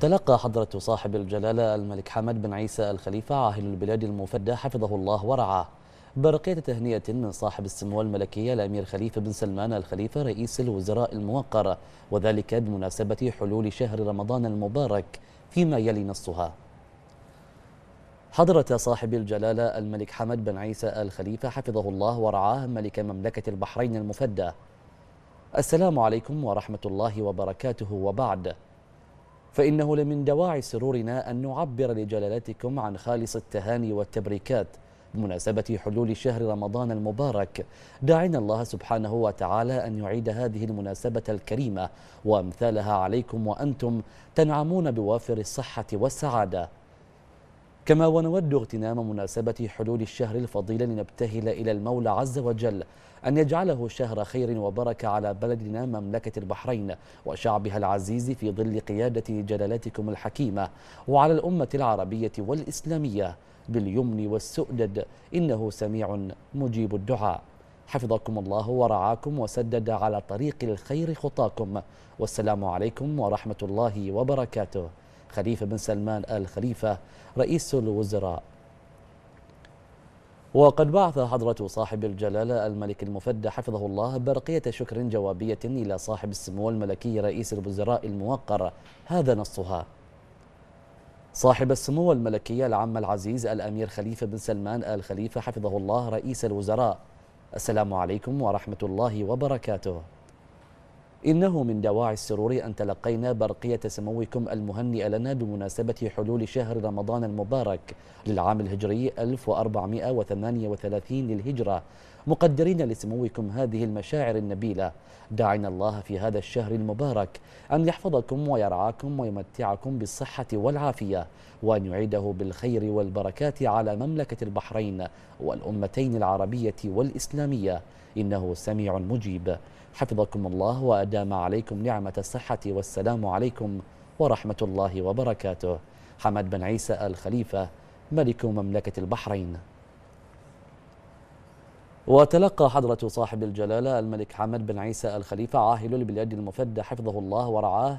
تلقى حضرة صاحب الجلالة الملك حمد بن عيسى الخليفة عاهل البلاد المفدى حفظه الله ورعاه برقية تهنئة من صاحب السمو الملكية الأمير خليفة بن سلمان الخليفة رئيس الوزراء الموقر وذلك بمناسبة حلول شهر رمضان المبارك فيما يلي نصها حضرة صاحب الجلالة الملك حمد بن عيسى الخليفة حفظه الله ورعاه ملك مملكة البحرين المفدى السلام عليكم ورحمة الله وبركاته وبعد فإنه لمن دواعي سرورنا أن نعبر لجلالتكم عن خالص التهاني والتبريكات بمناسبة حلول شهر رمضان المبارك داعينا الله سبحانه وتعالى أن يعيد هذه المناسبة الكريمة وأمثالها عليكم وأنتم تنعمون بوافر الصحة والسعادة كما ونود اغتنام مناسبة حلول الشهر الفضيل لنبتهل إلى المولى عز وجل أن يجعله شهر خير وبركة على بلدنا مملكة البحرين وشعبها العزيز في ظل قيادة جلالتكم الحكيمة وعلى الأمة العربية والإسلامية باليمن والسؤدد إنه سميع مجيب الدعاء حفظكم الله ورعاكم وسدد على طريق الخير خطاكم والسلام عليكم ورحمة الله وبركاته خليفة بن سلمان آل خليفة رئيس الوزراء وقد بعث حضرة صاحب الجلالة الملك المفدى حفظه الله برقية شكر جوابية إلى صاحب السمو الملكي رئيس الوزراء الموقر هذا نصها صاحب السمو الملكي العم العزيز الأمير خليفة بن سلمان آل خليفة حفظه الله رئيس الوزراء السلام عليكم ورحمة الله وبركاته إنه من دواعي السرور أن تلقينا برقية سموكم المهنئ لنا بمناسبة حلول شهر رمضان المبارك للعام الهجري 1438 للهجرة مقدرين لسموكم هذه المشاعر النبيلة داعنا الله في هذا الشهر المبارك أن يحفظكم ويرعاكم ويمتعكم بالصحة والعافية وأن يعيده بالخير والبركات على مملكة البحرين والأمتين العربية والإسلامية إنه سميع مجيب حفظكم الله وأن أدام عليكم نعمة الصحة والسلام عليكم ورحمة الله وبركاته حمد بن عيسى الخليفة ملك مملكة البحرين وتلقى حضرة صاحب الجلالة الملك حمد بن عيسى الخليفة عاهل البلاد المفدى حفظه الله ورعاه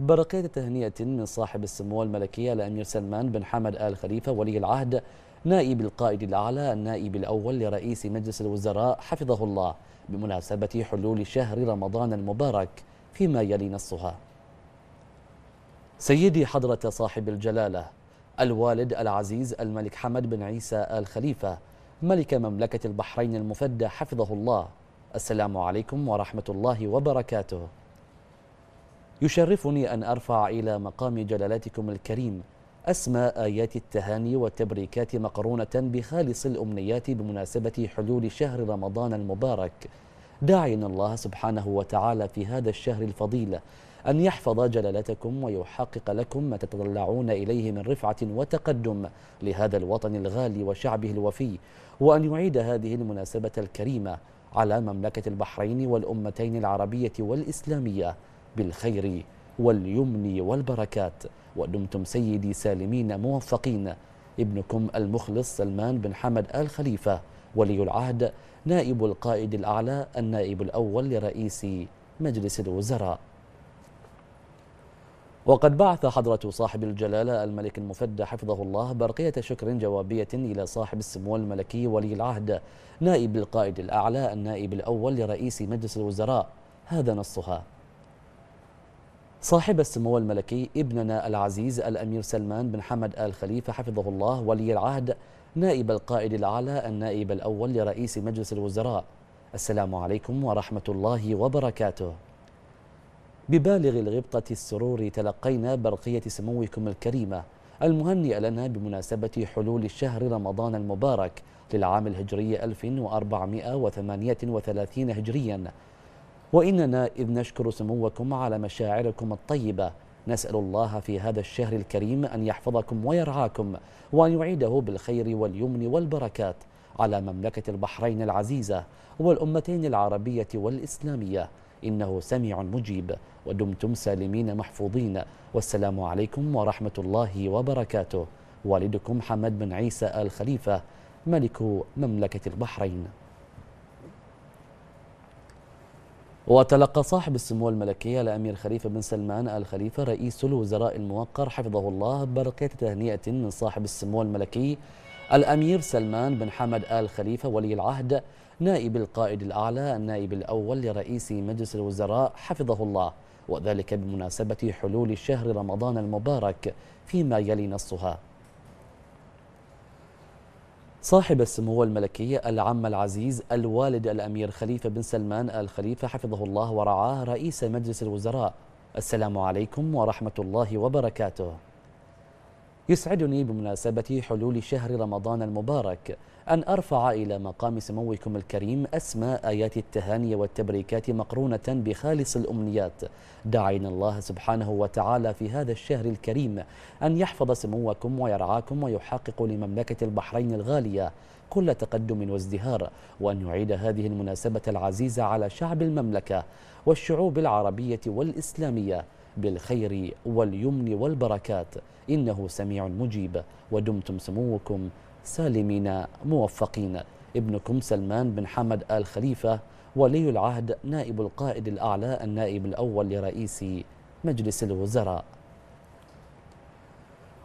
برقية تهنئة من صاحب السمو الملكية الأمير سلمان بن حمد آل خليفة ولي العهد نائب القائد الأعلى النائب الأول لرئيس مجلس الوزراء حفظه الله بمناسبة حلول شهر رمضان المبارك فيما يلي نصها سيدي حضرة صاحب الجلالة الوالد العزيز الملك حمد بن عيسى آل خليفة ملك مملكة البحرين المفدى حفظه الله السلام عليكم ورحمة الله وبركاته يشرفني أن أرفع إلى مقام جلالتكم الكريم أسمى آيات التهاني والتبريكات مقرونة بخالص الأمنيات بمناسبة حلول شهر رمضان المبارك داعين الله سبحانه وتعالى في هذا الشهر الفضيل أن يحفظ جلالتكم ويحقق لكم ما تتطلعون إليه من رفعة وتقدم لهذا الوطن الغالي وشعبه الوفي وأن يعيد هذه المناسبة الكريمة على مملكة البحرين والأمتين العربية والإسلامية بالخير واليمن والبركات ودمتم سيدي سالمين موفقين ابنكم المخلص سلمان بن حمد آل خليفة ولي العهد نائب القائد الأعلى النائب الأول لرئيس مجلس الوزراء وقد بعث حضرة صاحب الجلالة الملك المفدى حفظه الله برقية شكر جوابية إلى صاحب السمو الملكي ولي العهد نائب القائد الأعلى النائب الأول لرئيس مجلس الوزراء هذا نصها صاحب السمو الملكي ابننا العزيز الأمير سلمان بن حمد آل خليفة حفظه الله ولي العهد نائب القائد الأعلى النائب الأول لرئيس مجلس الوزراء السلام عليكم ورحمة الله وبركاته ببالغ الغبطة السرور تلقينا برقية سموكم الكريمة المهنئة لنا بمناسبة حلول الشهر رمضان المبارك للعام الهجري 1438 هجرياً وإننا إذ نشكر سموكم على مشاعركم الطيبة نسأل الله في هذا الشهر الكريم أن يحفظكم ويرعاكم وأن يعيده بالخير واليمن والبركات على مملكة البحرين العزيزة والأمتين العربية والإسلامية إنه سميع مجيب ودمتم سالمين محفوظين والسلام عليكم ورحمة الله وبركاته والدكم حمد بن عيسى آل خليفة ملك مملكة البحرين وتلقى صاحب السمو الملكية الأمير خليفة بن سلمان آل خليفة رئيس الوزراء الموقر حفظه الله برقية تهنئة من صاحب السمو الملكي الأمير سلمان بن حمد آل خليفة ولي العهد نائب القائد الأعلى النائب الأول لرئيس مجلس الوزراء حفظه الله وذلك بمناسبة حلول شهر رمضان المبارك فيما يلي نصها صاحب السمو الملكي العم العزيز الوالد الأمير خليفة بن سلمان الخليفة حفظه الله ورعاه رئيس مجلس الوزراء السلام عليكم ورحمة الله وبركاته يسعدني بمناسبة حلول شهر رمضان المبارك أن أرفع إلى مقام سموكم الكريم أسماء آيات التهاني والتبريكات مقرونة بخالص الأمنيات داعين الله سبحانه وتعالى في هذا الشهر الكريم أن يحفظ سموكم ويرعاكم ويحقق لمملكة البحرين الغالية كل تقدم وازدهار وأن يعيد هذه المناسبة العزيزة على شعب المملكة والشعوب العربية والإسلامية بالخير واليمن والبركات إنه سميع مجيب ودمتم سموكم سالمين موفقين ابنكم سلمان بن حمد آل خليفة ولي العهد نائب القائد الأعلى النائب الأول لرئيس مجلس الوزراء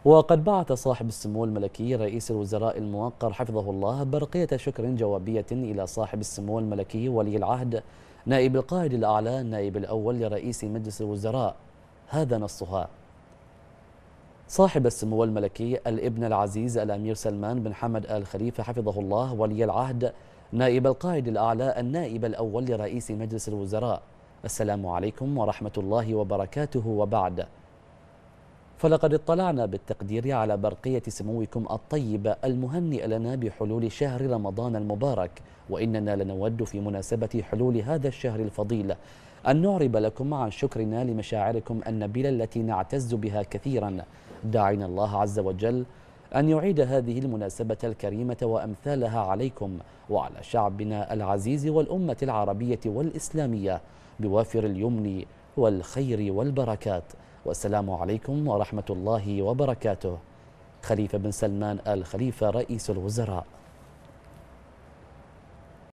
وقد بعث صاحب السمو الملكي رئيس الوزراء الموقر حفظه الله برقية شكر جوابية إلى صاحب السمو الملكي ولي العهد نائب القائد الأعلى النائب الأول لرئيس مجلس الوزراء هذا نصها صاحب السمو الملكي الابن العزيز الأمير سلمان بن حمد آل خليفة حفظه الله ولي العهد نائب القائد الأعلى النائب الأول لرئيس مجلس الوزراء السلام عليكم ورحمة الله وبركاته وبعد فلقد اطلعنا بالتقدير على برقية سموكم الطيب المهنئ لنا بحلول شهر رمضان المبارك وإننا لنود في مناسبة حلول هذا الشهر الفضيل أن نعرب لكم عن شكرنا لمشاعركم النبيلة التي نعتز بها كثيرا داعين الله عز وجل أن يعيد هذه المناسبة الكريمة وأمثالها عليكم وعلى شعبنا العزيز والأمة العربية والإسلامية بوافر اليمن والخير والبركات والسلام عليكم ورحمة الله وبركاته خليفة بن سلمان آل خليفة رئيس الوزراء